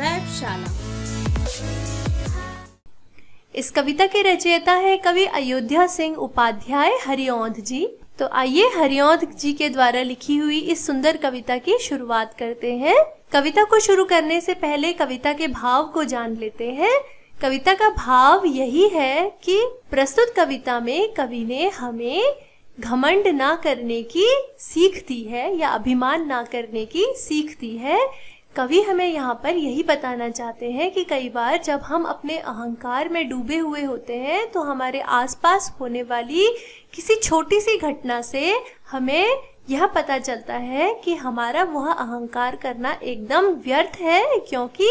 वैभशाला इस कविता के रचयिता है कवि अयोध्या सिंह उपाध्याय हरिओंध जी तो आइए हरिओंध जी के द्वारा लिखी हुई इस सुंदर कविता की शुरुआत करते हैं कविता को शुरू करने से पहले कविता के भाव को जान लेते हैं कविता का भाव यही है कि प्रस्तुत कविता में कवि ने हमें घमंड ना करने की सीख दी है या अभिमान ना करने की सीख दी है कवि हमें यहाँ पर यही बताना चाहते हैं कि कई बार जब हम अपने अहंकार में डूबे हुए होते हैं तो हमारे आसपास होने वाली किसी छोटी सी घटना से हमें यह पता चलता है कि हमारा वह अहंकार करना एकदम व्यर्थ है क्योंकि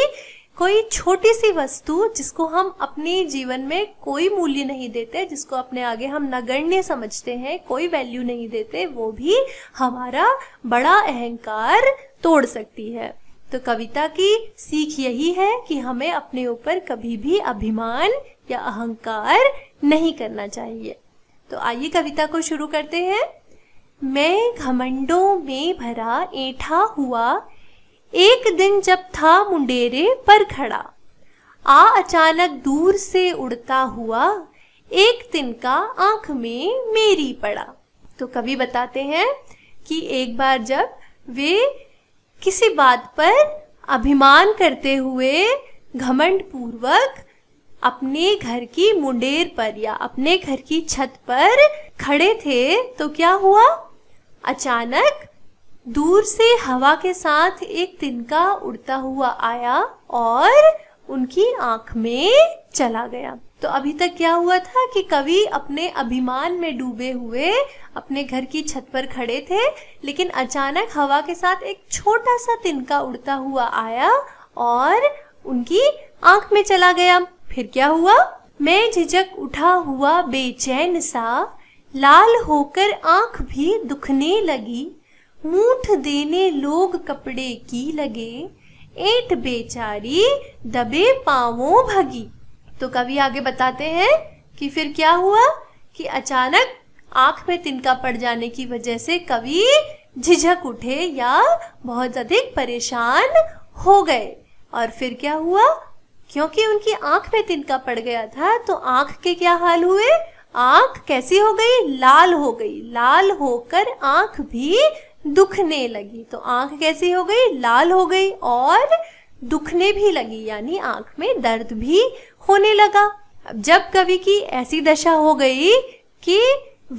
कोई छोटी सी वस्तु जिसको हम अपने जीवन में कोई मूल्य नहीं देते जिसको अपने आगे हम नगण्य समझते हैं कोई वैल्यू नहीं देते वो भी हमारा बड़ा अहंकार तोड़ सकती है तो कविता की सीख यही है कि हमें अपने ऊपर कभी भी अभिमान या अहंकार नहीं करना चाहिए तो आइए कविता को शुरू करते हैं मैं घमंडों में भरा ऐठा हुआ एक दिन जब था मुंडेरे पर खड़ा आ अचानक दूर से उड़ता हुआ एक दिन का आंख में मेरी पड़ा तो कवि बताते हैं कि एक बार जब वे किसी बात पर अभिमान करते हुए घमंड पूर्वक अपने घर की मुंडेर पर या अपने घर की छत पर खड़े थे तो क्या हुआ अचानक दूर से हवा के साथ एक तिनका उड़ता हुआ आया और उनकी आंख में चला गया तो अभी तक क्या हुआ था कि कवि अपने अभिमान में डूबे हुए अपने घर की छत पर खड़े थे लेकिन अचानक हवा के साथ एक छोटा सा तिनका उड़ता हुआ आया और उनकी आंख में चला गया फिर क्या हुआ मैं झिझक उठा हुआ बेचैन सा लाल होकर आंख भी दुखने लगी मूठ देने लोग कपड़े की लगे एट बेचारी दबे पावो भगी तो कवि आगे बताते हैं कि फिर क्या हुआ कि अचानक आंख में तिनका पड़ जाने की वजह से कवि झिझक उठे या बहुत अधिक परेशान हो गए और फिर क्या हुआ क्योंकि उनकी आंख में तिनका पड़ गया था तो आंख के क्या हाल हुए आंख कैसी हो गई लाल हो गई लाल होकर आंख भी दुखने लगी तो आंख कैसी हो गई लाल हो गई और दुखने भी लगी यानी आंख में दर्द भी होने लगा अब जब कवि की ऐसी दशा हो गई कि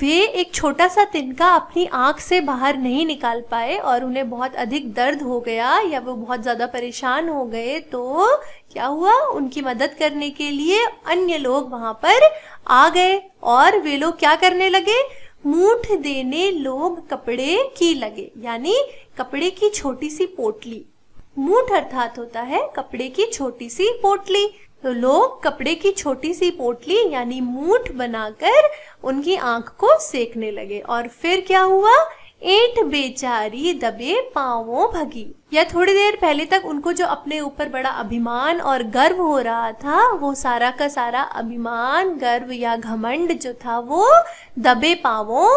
वे एक छोटा सा तिनका अपनी आंख से बाहर नहीं निकाल पाए और उन्हें बहुत अधिक दर्द हो गया या वो बहुत ज्यादा परेशान हो गए तो क्या हुआ उनकी मदद करने के लिए अन्य लोग वहां पर आ गए और वे लोग क्या करने लगे मूठ देने लोग कपड़े की लगे यानी कपड़े की छोटी सी पोटली मूठ अर्थात होता है कपड़े की छोटी सी पोटली तो लोग कपड़े की छोटी सी पोटली यानी मूठ बनाकर उनकी आंख को सेकने लगे और फिर क्या हुआ एट बेचारी दबे पावो भगी या थोड़ी देर पहले तक उनको जो अपने ऊपर बड़ा अभिमान और गर्व हो रहा था वो सारा का सारा अभिमान गर्व या घमंड जो था वो दबे पावों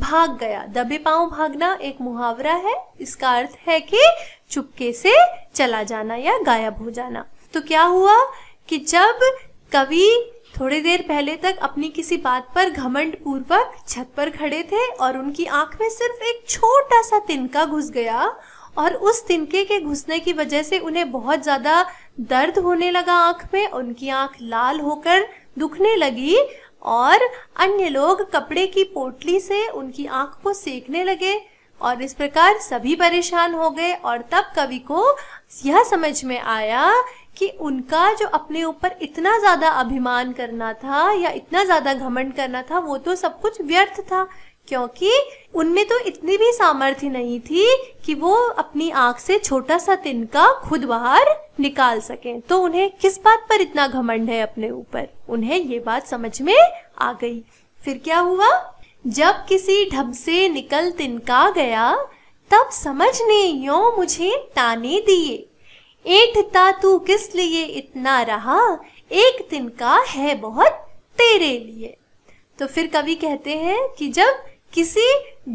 भाग गया दबे पाओ भागना एक मुहावरा है इसका अर्थ है कि चुपके से चला जाना या गायब हो जाना तो क्या हुआ कि जब कवि थोड़ी देर पहले तक अपनी किसी बात पर घमंड पूर्वक छत पर खड़े थे और उनकी आंख में सिर्फ एक छोटा सा तिनका घुस गया और उस तिनके के घुसने की वजह से उन्हें बहुत ज्यादा दर्द होने लगा आंख में उनकी आंख लाल होकर दुखने लगी और अन्य लोग कपड़े की पोटली से उनकी आंख को सेकने लगे और इस प्रकार सभी परेशान हो गए और तब कवि को यह समझ में आया कि उनका जो अपने ऊपर इतना ज्यादा अभिमान करना था या इतना ज्यादा घमंड करना था वो तो सब कुछ व्यर्थ था क्योंकि उनमें तो इतनी भी सामर्थ्य नहीं थी कि वो अपनी आंख से छोटा सा तिनका खुद बाहर निकाल सके तो उन्हें किस बात पर इतना घमंड है अपने ऊपर उन्हें ये बात समझ में आ गई फिर क्या हुआ जब किसी ढब से निकल तिनका गया तब समझ ने यो मुझे ताने दिए एठता तू किस लिए इतना रहा एक दिन का है बहुत तेरे लिए तो फिर कवि कहते हैं कि जब किसी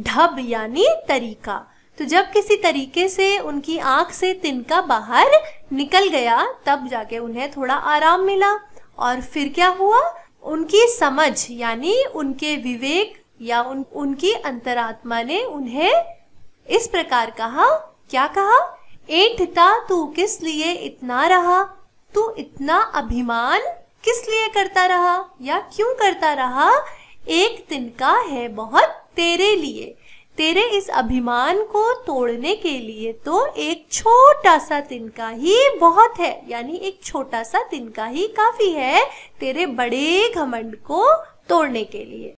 ढब यानी तरीका तो जब किसी तरीके से उनकी आंख से तिनका बाहर निकल गया तब जाके उन्हें थोड़ा आराम मिला और फिर क्या हुआ उनकी समझ यानी उनके विवेक या उन, उनकी अंतरात्मा ने उन्हें इस प्रकार कहा क्या कहा एठता तू किस लिए इतना रहा तू इतना अभिमान किस लिए करता रहा या क्यों करता रहा एक दिन का है बहुत तेरे लिए तेरे इस अभिमान को तोड़ने के लिए तो एक छोटा सा तिनका ही बहुत है यानी एक छोटा सा तिनका ही काफी है तेरे बड़े घमंड को तोड़ने के लिए